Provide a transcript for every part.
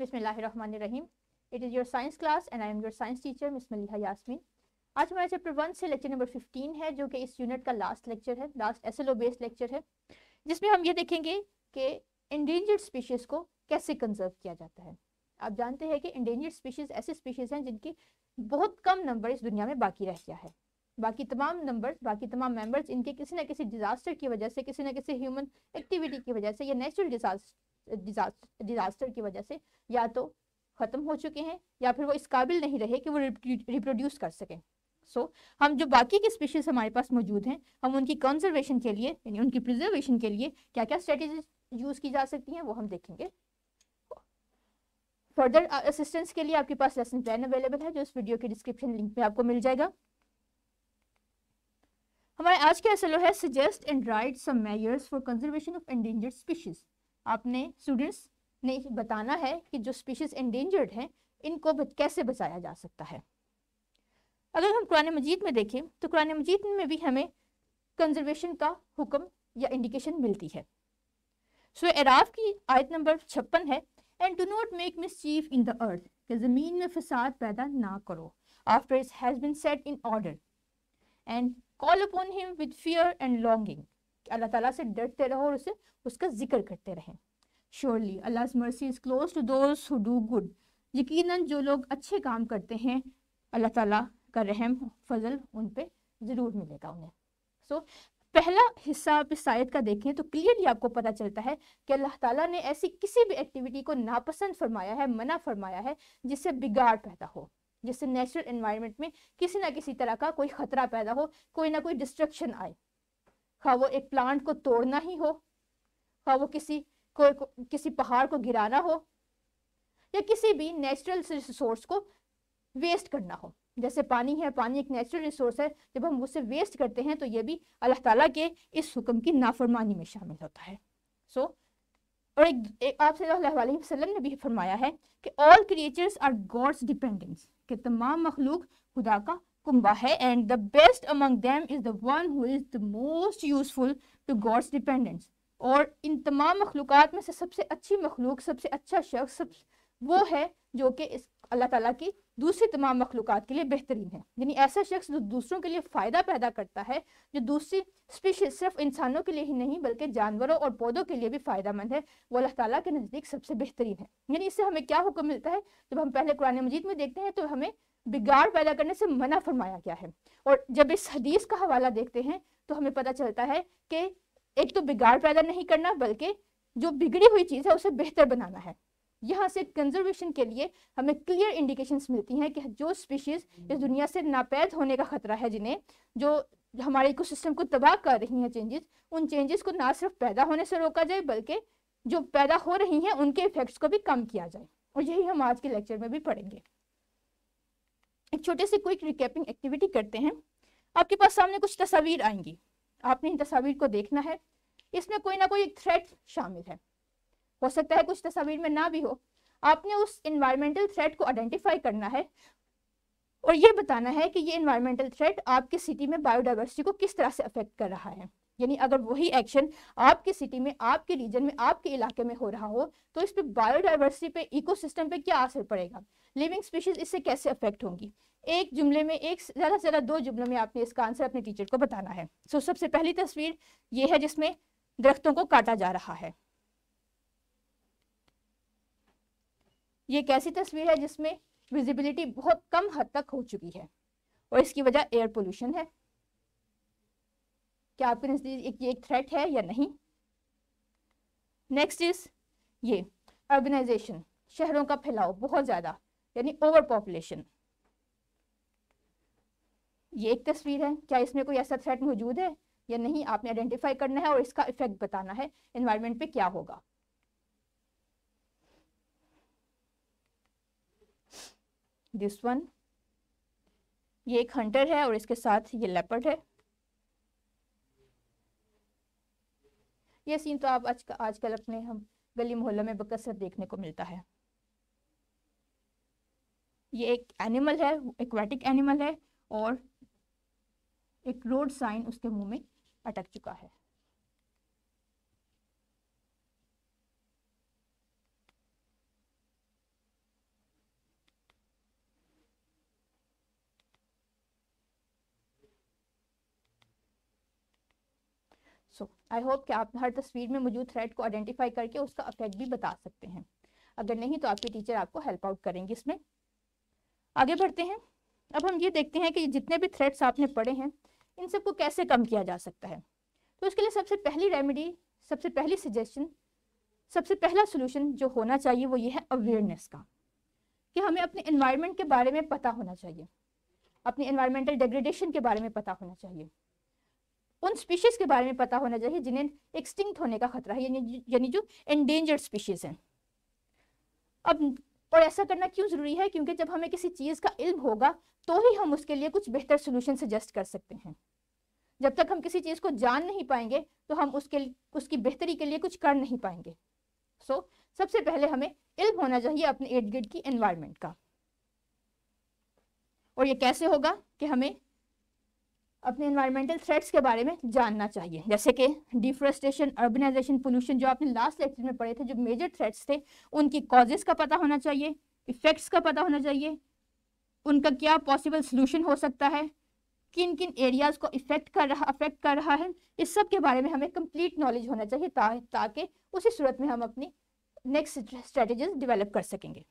बिसमीम it is your science class and I am your science teacher miss Maliha Yasmeen आज हमारे chapter one से lecture number fifteen है जो कि इस यूनिट का लास्ट लेक्चर है last S L O based lecture है जिसमें हम ये देखेंगे कि इंडेंजर्ड स्पीशीज़ को कैसे कंजर्व किया जाता है आप जानते हैं कि इंडेंजर्ड स्पीशीज़ ऐसे स्पीशीज़ हैं जिनकी बहुत कम नंबर इस दुनिया में बाकी रह गया है बाकी तमाम नंबर बाकी तमाम मेंबर्स इनके किसी न किसी डिज़ास्टर की वजह से किसी न किसी ह्यूमन एक्टिविटी की वजह से या नेचुरल डिज़ास्टर डिजास्टर डिजास्टर की वजह से या तो ख़त्म हो चुके हैं या फिर वो इस काबिल नहीं रहे कि वो रिप्रोड्यूस कर सकें सो so, हम जो बाकी के स्पीशीज हमारे पास मौजूद हैं हम उनकी कंजर्वेशन के लिए यानी उनकी प्रिजर्वेशन के लिए क्या क्या स्ट्रेटेजीज यूज़ की जा सकती हैं वो हम देखेंगे फर्दर असिस्टेंस uh, के लिए आपके पास लेसन प्लान अवेलेबल है जो इस वीडियो के डिस्क्रिप्शन लिंक में आपको मिल जाएगा हमारे आज के असलो है suggest and write some measures for conservation of endangered species आपने स्टूडेंट्स ने बताना है कि जो स्पीशीज़ इंडेंजर्ड हैं इनको कैसे बचाया जा सकता है अगर हम कुरान मजीद में देखें तो कुरान मजीद में भी हमें कंजर्वेशन का हुक्म या इंडिकेशन मिलती है सो so, एराफ की आयत नंबर छप्पन है and do not make mischief in the earth कि ज़मीन में फसाद पैदा ना करो after it has been set in order and call upon him with fear and longing Allah ताला से डरते रहो और उसे उसका जिक्र करते रहें surely Allah mercy is close to those who do good यकीनन जो लोग अच्छे काम करते हैं अल्लाह ताला का रहम फजल उन पर ज़रूर मिलेगा उन्हें सो so, पहला हिस्सा आप इस शायद का देखें तो क्लियरली आपको पता चलता है कि अल्लाह ताला ने ऐसी किसी भी एक्टिविटी को नापसंद फरमाया है मना फरमाया है जिससे बिगाड़ पैदा हो जिससे नेचुरल इन्वायरमेंट में किसी ना किसी तरह का कोई ख़तरा पैदा हो कोई ना कोई डिस्ट्रक्शन आए खा हाँ, वो एक प्लांट को तोड़ना ही हो खा हाँ, वो किसी को, को किसी पहाड़ को गिराना हो या किसी भी नेचुरल रिसोर्स को वेस्ट करना हो जैसे पानी है पानी एक नेचुरल रिसोर्स है जब हम उसे वेस्ट करते हैं तो ये भी अल्लाह ताला के इस हुक्म की नाफरमानी में शामिल होता है सो so, और एक, एक आप वसल्लम ने भी फरमाया है कि all creatures are God's dependence कि तमाम मखलूक खुदा का कुंभा है and the best among them is the one who is the most useful to God's dependence और इन तमाम मखलूक में से सबसे अच्छी मखलूक सबसे अच्छा शख्स सब वो है जो कि इस अल्लाह ताला की दूसरी तमाम मखलूक के लिए बेहतरीन है यानी ऐसा शख्स जो दूसरों के लिए फ़ायदा पैदा करता है जो दूसरी स्पीशीज सिर्फ इंसानों के लिए ही नहीं बल्कि जानवरों और पौधों के लिए भी फ़ायदा मंद है वो अल्लाह ताला के नज़दीक सबसे बेहतरीन है यानी इससे हमें क्या हुक्म मिलता है जब हम पहले कुरान मजीद में देखते हैं तो हमें बिगाड़ पैदा करने से मना फरमाया गया है और जब इस हदीस का हवाला देखते हैं तो हमें पता चलता है कि एक तो बिगाड़ पैदा नहीं करना बल्कि जो बिगड़ी हुई चीज़ है उसे बेहतर बनाना है यहाँ से कंजर्वेशन के लिए हमें क्लियर इंडिकेशंस मिलती हैं कि जो स्पीशीज़ इस दुनिया से नापैद होने का खतरा है जिन्हें जो हमारे इकोसिस्टम को तबाह कर रही हैं चेंजेस उन चेंजेस को ना सिर्फ पैदा होने से रोका जाए बल्कि जो पैदा हो रही हैं उनके इफेक्ट्स को भी कम किया जाए और यही हम आज के लेक्चर में भी पढ़ेंगे एक छोटे से क्विक रिकैपिंग एक्टिविटी करते हैं आपके पास सामने कुछ तस्वीर आएंगी आपने इन तस्वीर को देखना है इसमें कोई ना कोई एक थ्रेट शामिल है हो सकता है कुछ तस्वीर में ना भी हो आपने उस इन्वायरमेंटल थ्रेट को आइडेंटिफाई करना है और ये बताना है कि ये इन्वायरमेंटल थ्रेट आपकी सिटी में बायोडाइवर्सिटी को किस तरह से अफेक्ट कर रहा है यानी अगर वही एक्शन आपके सिटी में आपके रीजन में आपके इलाके में हो रहा हो तो इस पर बायोडाइवर्सिटी पे इकोसिस्टम पे क्या असर पड़ेगा लिविंग स्पीशीज इससे कैसे अफेक्ट होंगी एक जुमले में एक ज़्यादा से ज़्यादा दो जुमलों में आपने इसका आंसर अपने टीचर को बताना है सो so, सबसे पहली तस्वीर ये है जिसमें दरख्तों को काटा जा रहा है ये कैसी ऐसी तस्वीर है जिसमें विजिबिलिटी बहुत कम हद तक हो चुकी है और इसकी वजह एयर पोल्यूशन है क्या आपके नज़दीक ये एक थ्रेट है या नहीं नेक्स्ट इज ये अर्बनाइजेशन शहरों का फैलाव बहुत ज़्यादा यानी ओवर पॉपुलेशन ये एक तस्वीर है क्या इसमें कोई ऐसा थ्रेट मौजूद है या नहीं आपने आइडेंटिफाई करना है और इसका इफेक्ट बताना है एनवायरमेंट पे क्या होगा दिस वन ये एक हंटर है और इसके साथ ये लेपर्ड है ये सीन तो आप आज आजकल अपने हम गली मोहल्लों में बकसर देखने को मिलता है ये एक एनिमल है एक्वेटिक एनिमल है और एक रोड साइन उसके मुंह में अटक चुका है सो आई होप कि आप हर तस्वीर में मौजूद थ्रेड को आइडेंटिफाई करके उसका अफेक्ट भी बता सकते हैं अगर नहीं तो आपके टीचर आपको हेल्प आउट करेंगे इसमें आगे बढ़ते हैं अब हम ये देखते हैं कि जितने भी थ्रेड्स आपने पढ़े हैं इन सबको कैसे कम किया जा सकता है तो इसके लिए सबसे पहली रेमेडी सबसे पहली सजेशन सबसे पहला सोल्यूशन जो होना चाहिए वो ये है अवेयरनेस का कि हमें अपने इन्वायरमेंट के बारे में पता होना चाहिए अपने इन्वायरमेंटल डिग्रेडेशन के बारे में पता होना चाहिए उन स्पीशीज के बारे में पता होना चाहिए जिन्हें एक्सटिंक्ट होने का खतरा है यानी जो एंडेंजर्ड स्पीशीज हैं अब और ऐसा करना क्यों ज़रूरी है क्योंकि जब हमें किसी चीज़ का इल्म होगा तो ही हम उसके लिए कुछ बेहतर सोल्यूशन सजेस्ट कर सकते हैं जब तक हम किसी चीज़ को जान नहीं पाएंगे तो हम उसके उसकी बेहतरी के लिए कुछ कर नहीं पाएंगे सो so, सबसे पहले हमें इल्म होना चाहिए अपने एड गिर्ड की एनवायरमेंट का और ये कैसे होगा कि हमें अपने इन्वायरमेंटल थ्रेट्स के बारे में जानना चाहिए जैसे कि डिफ्रेस्टेशन अर्बनाइजेशन पोल्यूशन जो आपने लास्ट लेक्चर में पढ़े थे जो मेजर थ्रेट्स थे उनकी कॉजेज़ का पता होना चाहिए इफ़ेक्ट्स का पता होना चाहिए उनका क्या पॉसिबल सोल्यूशन हो सकता है किन किन एरियाज को इफेक्ट कर रहा अफेक्ट कर रहा है इस सब के बारे में हमें कंप्लीट नॉलेज होना चाहिए ता, ताकि उसी सूरत में हम अपनी नेक्स्ट स्ट्रेटेज डेवलप कर सकेंगे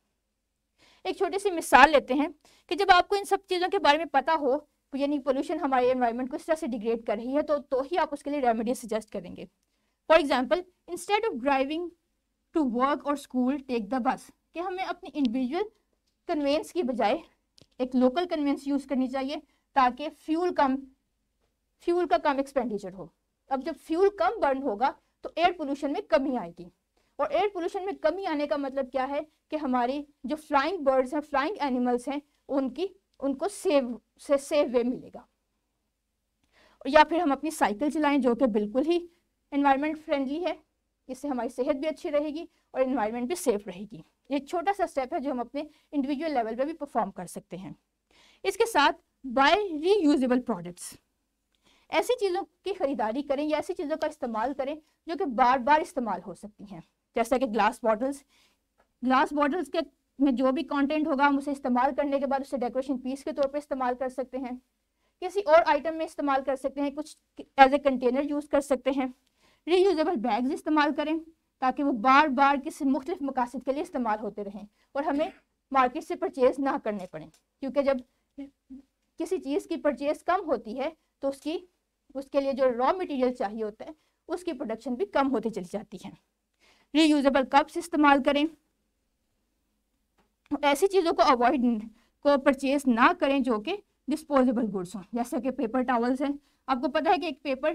एक छोटी सी मिसाल लेते हैं कि जब आपको इन सब चीज़ों के बारे में पता हो तो यानी पोल्यूशन हमारे एनवायरनमेंट को इस तरह से डिग्रेड कर रही है तो तो ही आप उसके लिए रेमेडी सजेस्ट करेंगे for example instead of driving to work और स्कूल टेक द बस कि हमें अपनी इंडिविजुअल कन्वेंस की बजाय एक लोकल कन्वेंस यूज़ करनी चाहिए ताकि फ्यूल कम फ्यूल का कम एक्सपेंडिचर हो अब जब फ्यूल कम बर्न होगा तो एयर पोल्यूशन में कमी आएगी और एयर पोल्यूशन में कमी आने का मतलब क्या है कि हमारी जो फ्लाइंग बर्ड्स हैं फ्लाइंग एनिमल्स हैं उनकी उनको सेव से सेव वे मिलेगा या फिर हम अपनी साइकिल चलाएं जो कि बिल्कुल ही इन्वायरमेंट फ्रेंडली है इससे हमारी सेहत भी अच्छी रहेगी और इन्वायरमेंट भी सेफ रहेगी ये छोटा सा स्टेप है जो हम अपने इंडिविजुअल लेवल पर भी परफॉर्म कर सकते हैं इसके साथ बाय रीयूजेबल प्रोडक्ट्स ऐसी चीज़ों की ख़रीदारी करें या ऐसी चीज़ों का इस्तेमाल करें जो कि बार बार इस्तेमाल हो सकती हैं जैसा कि ग्लास बॉटल्स ग्लास बॉटल्स के में जो भी कंटेंट होगा हम उसे इस्तेमाल करने के बाद उसे डेकोरेशन पीस के तौर पे इस्तेमाल कर सकते हैं किसी और आइटम में इस्तेमाल कर सकते हैं कुछ एज ए कंटेनर यूज़ कर सकते हैं रीयूजेबल बैग्स इस्तेमाल करें ताकि वो बार बार किसी मुख्तलिफ मकासद के लिए इस्तेमाल होते रहें और हमें मार्केट से परचेज़ ना करने पड़े क्योंकि जब किसी चीज़ की परचेज़ कम होती है तो उसकी उसके लिए जो रॉ मटेरियल चाहिए होता है उसकी प्रोडक्शन भी कम होती चली जाती है रीयूजेबल कप्स इस्तेमाल करें ऐसी चीज़ों को अवॉइड को परचेज ना करें जो कि डिस्पोजेबल गुड्स हों जैसे कि पेपर टॉवल्स हैं आपको पता है कि एक पेपर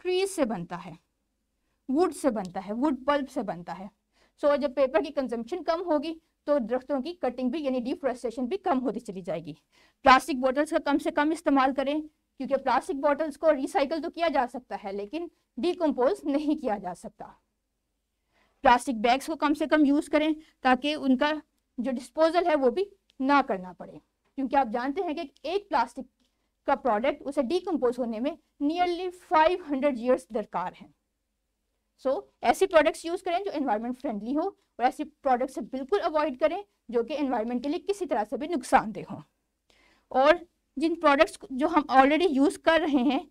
ट्रीज से बनता है वुड से बनता है वुड पल्प से बनता है सो so, जब पेपर की कंजम्पशन कम होगी तो दरख्तों की कटिंग भी यानी डिफ्रेस्टेशन भी कम होती चली जाएगी प्लास्टिक बॉटल्स का कम से कम इस्तेमाल करें क्योंकि प्लास्टिक बॉटल्स को रिसाइकल तो किया जा सकता है लेकिन डिकम्पोज नहीं किया जा सकता प्लास्टिक बैग्स को कम से कम यूज़ करें ताकि उनका जो डिस्पोजल है वो भी ना करना पड़े क्योंकि आप जानते हैं कि एक प्लास्टिक का प्रोडक्ट उसे डीकम्पोज होने में नियरली 500 हंड्रेड ईयर्स दरकार हैं सो so, ऐसे प्रोडक्ट्स यूज़ करें जो इन्वायरमेंट फ्रेंडली हो और ऐसे प्रोडक्ट्स बिल्कुल अवॉइड करें जो कि इन्वायरमेंट के लिए किसी तरह से भी नुकसानदेह हों और जिन प्रोडक्ट्स जो हम ऑलरेडी यूज़ कर रहे हैं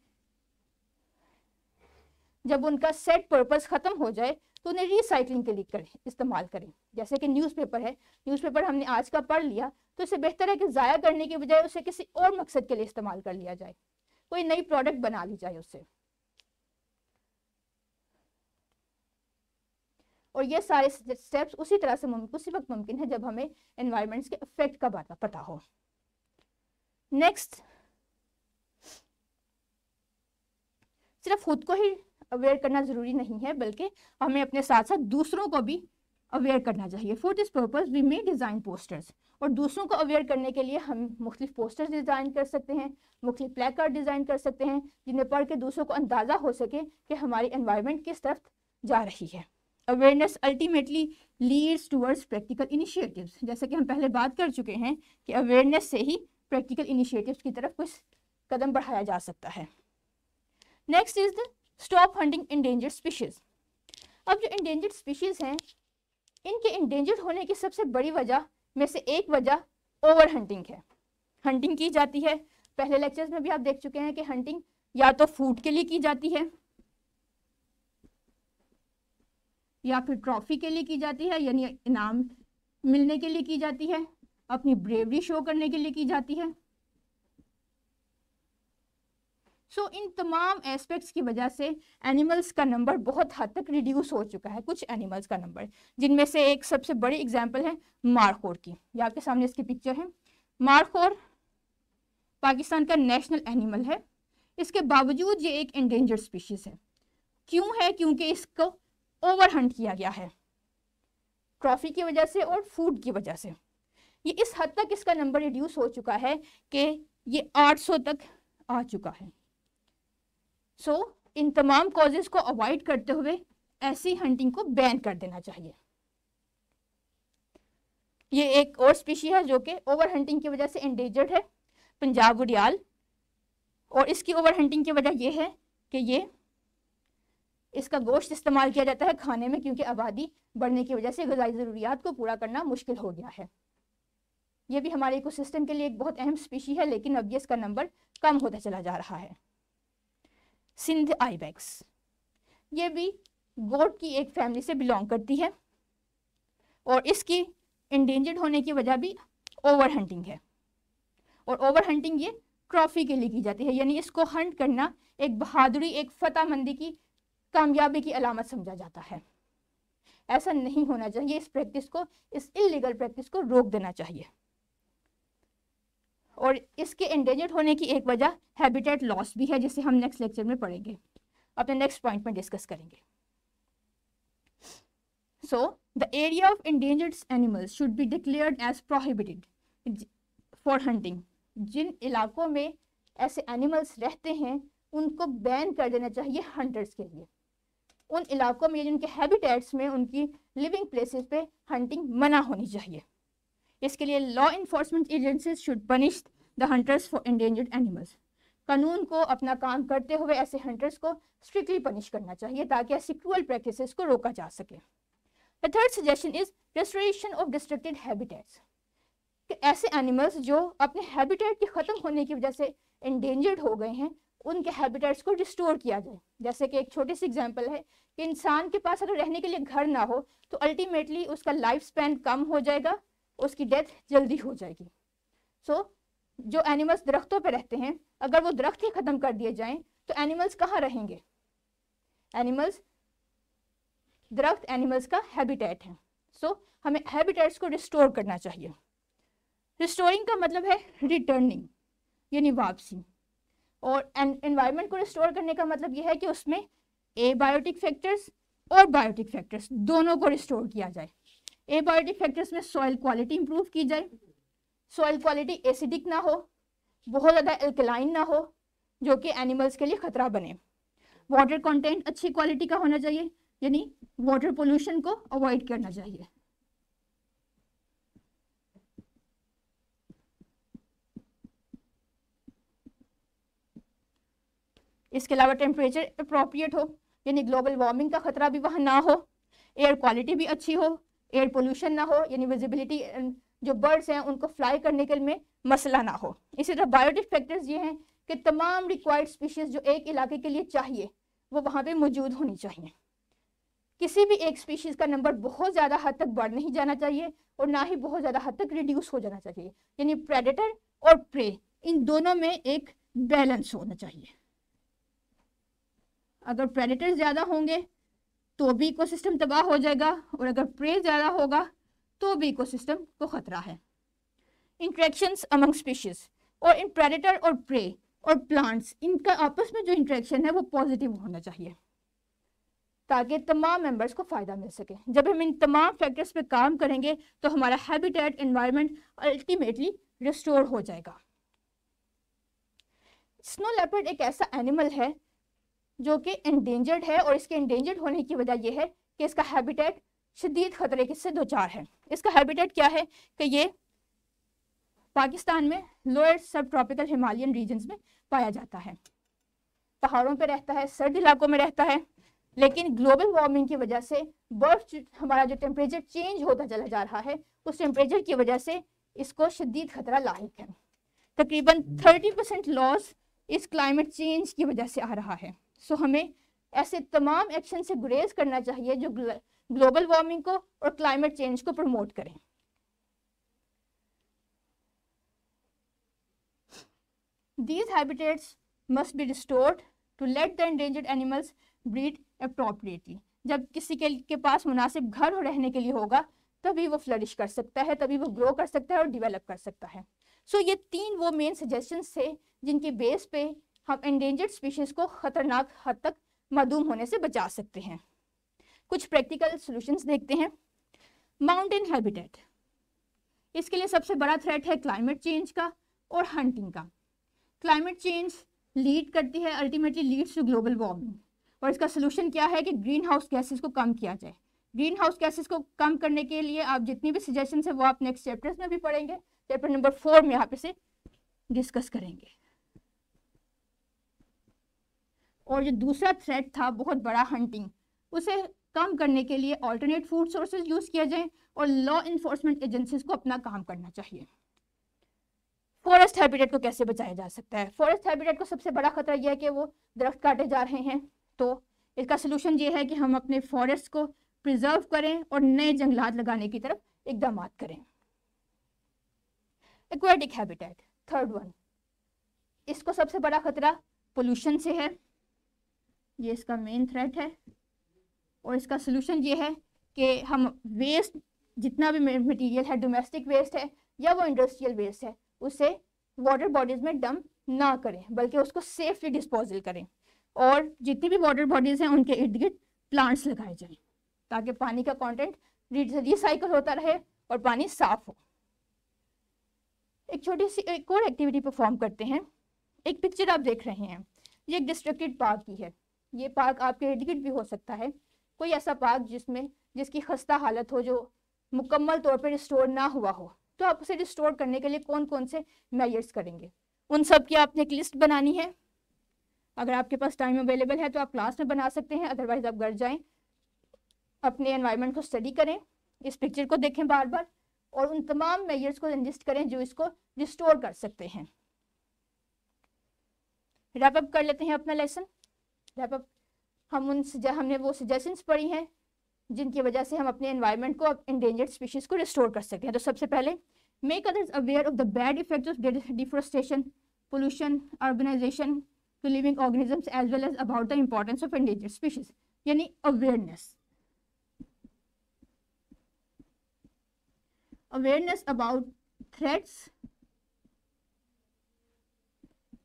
जब उनका सेट पर्पस ख़त्म हो जाए तो उन्हें रिसाइकलिंग के लिए करें इस्तेमाल करें जैसे कि न्यूज़पेपर है न्यूज़पेपर हमने आज का पढ़ लिया तो इसे बेहतर है कि ज़ाया करने के बजाय उसे किसी और मकसद के लिए इस्तेमाल कर लिया जाए कोई नई प्रोडक्ट बना ली जाए उससे और ये सारे स्टेप्स उसी तरह से मुमकिन उसी वक्त मुमकिन है जब हमें एनवायरमेंट्स के इफेक्ट का बात पता हो नेक्स्ट सिर्फ खुद को ही अवेयर करना ज़रूरी नहीं है बल्कि हमें अपने साथ साथ दूसरों को भी अवेयर करना चाहिए for this purpose we may design posters और दूसरों को अवेयर करने के लिए हम मुख्तफ पोस्टर्स डिज़ाइन कर सकते हैं मुख्तफ प्लैक कार्ड डिज़ाइन कर सकते हैं जिन्हें पढ़ के दूसरों को अंदाज़ा हो सके कि हमारी इन्वायरमेंट किस तरफ जा रही है awareness ultimately leads towards practical initiatives जैसे कि हम पहले बात कर चुके हैं कि अवेयरनेस से ही प्रैक्टिकल इनिशिएटिव्स की तरफ कुछ कदम बढ़ाया जा सकता है next is the stop hunting endangered species अब जो इंडेंजर्ड स्पीशीज़ हैं इनके इंडेंजर्ड होने की सबसे बड़ी वजह में से एक वजह ओवर हंटिंग है हंटिंग की जाती है पहले लेक्चर्स में भी आप देख चुके हैं कि हंटिंग या तो फूड के लिए की जाती है या फिर ट्रॉफी के लिए की जाती है यानी इनाम मिलने के लिए की जाती है अपनी ब्रेवरी शो करने के लिए की जाती है सो so, इन तमाम एस्पेक्ट्स की वजह से एनिमल्स का नंबर बहुत हद तक रिड्यूस हो चुका है कुछ एनिमल्स का नंबर जिनमें से एक सबसे बड़ी एग्जांपल है मारखोर की ये आपके सामने इसकी पिक्चर है मारखोर पाकिस्तान का नेशनल एनिमल है इसके बावजूद ये एक इंडेंजर स्पीशीज़ है क्यों है क्योंकि इसको ओवर हंट किया गया है ट्रॉफी की वजह से और फूड की वजह से ये इस हद तक इसका नंबर रिड्यूस हो चुका है कि ये 800 तक आ चुका है सो so, इन तमाम कॉजेज को अवॉइड करते हुए ऐसी हंटिंग को बैन कर देना चाहिए ये एक और स्पीशी है जो कि ओवर हंटिंग की वजह से इंडेजर्ड है पंजाब उड़ियाल और इसकी ओवर हंटिंग की वजह यह है कि ये इसका गोश्त इस्तेमाल किया जाता है खाने में क्योंकि आबादी बढ़ने की वजह से गजाई ज़रूरियात को पूरा करना मुश्किल हो गया है ये भी हमारे इकोसिस्टम के लिए एक बहुत अहम स्पीशी है लेकिन अब ये इसका नंबर कम होता चला जा रहा है सिंध आईबैक्स ये भी गोट की एक फैमिली से बिलोंग करती है और इसकी इंडेंजर्ड होने की वजह भी ओवर हंटिंग है और ओवर हंटिंग ये ट्रॉफी के लिए की जाती है यानी इसको हंट करना एक बहादुरी एक फतेहमंदी की कामयाबी की अलामत समझा जाता है ऐसा नहीं होना चाहिए इस प्रैक्टिस को इस इलीगल प्रैक्टिस को रोक देना चाहिए और इसके इंडेंजर्ड होने की एक वजह हैबिटेट लॉस भी है जिसे हम नेक्स्ट लेक्चर में पढ़ेंगे अपने नेक्स्ट पॉइंट में डिस्कस करेंगे so the area of endangered animals should be declared as prohibited for hunting जिन इलाकों में ऐसे एनिमल्स रहते हैं उनको बैन कर देना चाहिए हंटर्स के लिए उन इलाकों में जिनके हैबिटेट्स में उनकी लिविंग प्लेसेस पे हंटिंग मना होनी चाहिए इसके लिए law enforcement agencies should punish the hunters for endangered animals कानून को अपना काम करते हुए ऐसे हंटर्स को स्ट्रिक्टली पनिश करना चाहिए ताकि ऐसी क्रूअल प्रैक्टिस को रोका जा सके the third suggestion is restoration of destructed habitats कि ऐसे एनिमल्स जो अपने हैबिटेट के ख़त्म होने की वजह से इंडेंजर्ड हो गए हैं उनके हैबिटेट्स को रिस्टोर किया जाए जैसे कि एक छोटी सी एग्जांपल है कि इंसान के पास अगर रहने के लिए घर ना हो तो अल्टीमेटली उसका लाइफ स्पैन कम हो जाएगा उसकी डेथ जल्दी हो जाएगी सो so, जो एनिमल्स दरख्तों पर रहते हैं अगर वो दरख्त ही ख़त्म कर दिए जाएं तो एनिमल्स कहाँ रहेंगे एनिमल्स दरख्त एनिमल्स का हैबिटेट है सो so, हमें हैबिटेट्स को रिस्टोर करना चाहिए रिस्टोरिंग का मतलब है रिटर्निंग यानी वापसी और एनवायरनमेंट को रिस्टोर करने का मतलब यह है कि उसमें ए बायोटिक फैक्टर्स और बायोटिक फैक्टर्स दोनों को रिस्टोर किया जाए एबायोटिक फैक्टर्स में सॉइल क्वालिटी इंप्रूव की जाए सॉइल क्वालिटी एसिडिक ना हो बहुत ज़्यादा एल्कलाइन ना हो जो कि एनिमल्स के लिए खतरा बने वाटर कंटेंट अच्छी क्वालिटी का होना चाहिए यानी वाटर पोल्यूशन को अवॉइड करना चाहिए इसके अलावा टेम्परेचर अप्रोप्रिएट हो यानी ग्लोबल वार्मिंग का खतरा भी वहाँ ना हो एयर क्वालिटी भी अच्छी हो एयर पोल्यूशन ना हो यानी विजिबिलिटी जो बर्ड्स हैं उनको फ्लाई करने के में मसला ना हो इसी तरह बायोटिक फैक्टर्स ये हैं कि तमाम रिक्वायर्ड स्पीशीज़ जो एक इलाके के लिए चाहिए वो वहाँ पे मौजूद होनी चाहिए किसी भी एक स्पीशीज़ का नंबर बहुत ज़्यादा हद तक बढ़ नहीं जाना चाहिए और ना ही बहुत ज़्यादा हद तक रिड्यूस हो जाना चाहिए यानी प्रेडेटर और प्रे इन दोनों में एक बैलेंस होना चाहिए अगर प्रेडेटर ज़्यादा होंगे तो भी इकोसिस्टम तबाह हो जाएगा और अगर प्रे ज़्यादा होगा तो भी इकोसिस्टम को खतरा है इंट्रैक्शंस अमंग स्पीशीज और इन प्रेडिटर और प्रे और प्लांट्स इनका आपस में जो इंट्रैक्शन है वो पॉजिटिव होना चाहिए ताकि तमाम मेंबर्स को फ़ायदा मिल सके जब हम इन तमाम फैक्टर्स पे काम करेंगे तो हमारा हैबिटेट इन्वायरमेंट अल्टीमेटली रिस्टोर हो जाएगा स्नो लेपर्ड एक ऐसा एनिमल है जो कि इंडेंजर्ड है और इसके इंडेंजर्ड होने की वजह यह है कि इसका हैबिटेट शदीद खतरे से दो चार है इसका हैबिटेट क्या है कि ये पाकिस्तान में लोअर सब ट्रॉपिकल हिमालयन रीजन में पाया जाता है पहाड़ों पे रहता है सर्द इलाकों में रहता है लेकिन ग्लोबल वार्मिंग की वजह से बर्फ हमारा जो टेम्परेचर चेंज होता चला जा रहा है उस टेम्परेचर की वजह से इसको शदीद खतरा लाक है तकरीबन थर्टी परसेंट लॉस इस क्लाइमेट चेंज की वजह से आ रहा है सो हमें ऐसे तमाम एक्शन से गुरेज करना चाहिए जो ग्लोबल वार्मिंग को और क्लाइमेट चेंज को प्रमोट करें these habitats must be restored to let the endangered animals breed appropriately जब किसी के, के पास मुनासिब घर हो रहने के लिए होगा तभी वो फ्लरिश कर सकता है तभी वो ग्रो कर सकता है और डिवेलप कर सकता है सो so, ये तीन वो मेन सजेशन थे जिनके बेस पे हम एंडेंजर्ड स्पीशीज़ को ख़तरनाक हद तक मदूम होने से बचा सकते हैं कुछ प्रैक्टिकल सॉल्यूशंस देखते हैं माउंटेन हैबिटेट इसके लिए सबसे बड़ा थ्रेट है क्लाइमेट चेंज का और हंटिंग का क्लाइमेट चेंज लीड करती है ultimately leads to global warming और इसका सोल्यूशन क्या है कि ग्रीन हाउस गैसेज को कम किया जाए ग्रीन हाउस गैसेज को कम करने के लिए आप जितनी भी सजेशन है वो आप नेक्स्ट चैप्टर्स में भी पढ़ेंगे चैप्टर नंबर फोर में यहाँ पे से डिस्कस करेंगे और जो दूसरा थ्रेट था बहुत बड़ा हंटिंग उसे कम करने के लिए ऑल्टरनेट फूड सोर्सेज यूज़ किया जाए और लॉ इन्फोर्समेंट एजेंसीज को अपना काम करना चाहिए फॉरेस्ट हैबिटेट को कैसे बचाया जा सकता है फॉरेस्ट हैबिटेट को सबसे बड़ा खतरा यह है कि वो दरख्त काटे जा रहे हैं तो इसका सलूशन ये है कि हम अपने फॉरेस्ट को प्रिजर्व करें और नए जंगलात लगाने की तरफ इकदाम करें एक्वेटिक हैबिटेट थर्ड वन इसको सबसे बड़ा खतरा पोल्यूशन से है ये इसका मेन थ्रेट है और इसका सोल्यूशन ये है कि हम वेस्ट जितना भी मटेरियल है डोमेस्टिक वेस्ट है या वो इंडस्ट्रियल वेस्ट है उसे वाटर बॉडीज़ में डंप ना करें बल्कि उसको सेफली डिस्पोजल करें और जितनी भी वाटर बॉडीज़ हैं उनके इर्द गिर्द प्लांट्स लगाए जाएं ताकि पानी का कंटेंट रिसाइकल होता रहे और पानी साफ हो एक छोटी सी एक और एक्टिविटी परफॉर्म करते हैं एक पिक्चर आप देख रहे हैं ये एक डिस्ट्रक्टेड पार्क की है ये पार्क आपके इर्द गिर्द भी हो सकता है कोई ऐसा पार्क जिसमें जिसकी खस्ता हालत हो जो मुकम्मल तौर पर रिस्टोर ना हुआ हो तो आप उसे रिस्टोर करने के लिए कौन कौन से मेजर्स करेंगे उन सब की आपने एक लिस्ट बनानी है अगर आपके पास टाइम अवेलेबल है तो आप क्लास में बना सकते हैं अदरवाइज आप घर जाएं अपने एनवायरनमेंट को स्टडी करें इस पिक्चर को देखें बार बार और उन तमाम मेजर्स को लिस्ट करें जो इसको रिस्टोर कर सकते हैं रैपअप कर लेते हैं अपना लेसन रैपअप हम उन हमने वो सजेशंस पढ़ी हैं जिनकी वजह से हम अपने एनवायरनमेंट को इंडेंजर्ड स्पीशीज को रिस्टोर कर सकते हैं तो सबसे पहले make others aware of the bad effects of deforestation pollution organisation to living organisms as well as about the importance of endangered species यानी awareness awareness about threats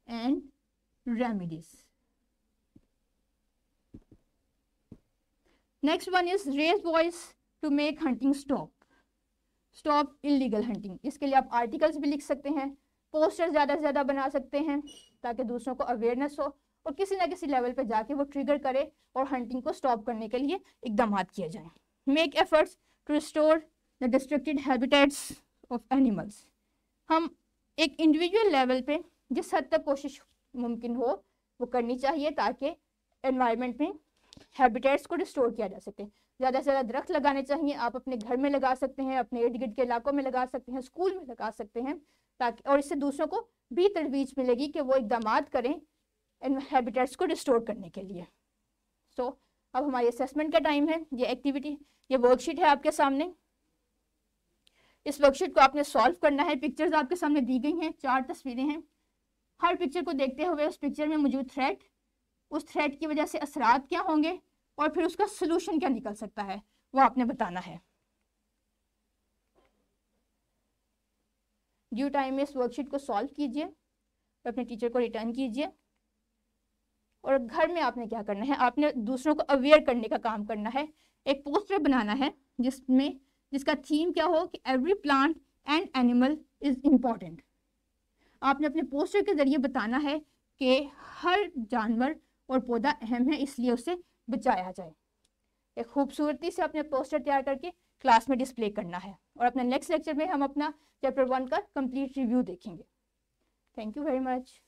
and remedies one is raise raise to make hunting stop stop stop legal hunting इसके लिए आप articles भी लिख सकते हैं poster ज़्यादा से ज़्यादा बना सकते हैं ताकि दूसरों को अवेयरनेस हो और किसी ना किसी लेवल पर जाके वो ट्रिगर करे और हंटिंग को स्टॉप करने के लिए इकदाम किए जाए make efforts to restore the destructed habitats of animals हम एक इंडिविजुअल लेवल पे जिस हद तक कोशिश मुमकिन हो वो करनी चाहिए ताकि एनवायरनमेंट में हैबिटेट्स को रिस्टोर किया जा सके ज़्यादा से ज़्यादा दरख्त लगाने चाहिए आप अपने घर में लगा सकते हैं अपने इर्द गिर्द के इलाकों में लगा सकते हैं स्कूल में लगा सकते हैं ताकि और इससे दूसरों को भी तरवीज मिलेगी कि वो इकदाम करें इन हैबिटेट्स को रिस्टोर करने के लिए सो so, अब हमारी असेसमेंट का टाइम है ये एक्टिविटी ये वर्कशीट है आपके सामने इस वर्कशीट को आपने सॉल्व करना है पिक्चर्स आपके सामने दी गई हैं चार तस्वीरें हैं हर पिक्चर को देखते हुए उस पिक्चर में मौजूद थ्रेट उस थ्रेड की वजह से असरात क्या होंगे और फिर उसका सोल्यूशन क्या निकल सकता है वो आपने बताना है ड्यू टाइम में इस वर्कशीट को सॉल्व कीजिए और अपने टीचर को रिटर्न कीजिए और घर में आपने क्या करना है आपने दूसरों को अवेयर करने का काम करना है एक पोस्टर बनाना है जिसमें जिसका थीम क्या हो कि every plant and animal is important आपने अपने पोस्टर के जरिए बताना है कि हर जानवर और पौधा अहम है इसलिए उसे बचाया जाए एक खूबसूरती से अपने पोस्टर तैयार करके क्लास में डिस्प्ले करना है और अपने नेक्स्ट लेक्चर में हम अपना चैप्टर वन का कंप्लीट रिव्यू देखेंगे थैंक यू वेरी मच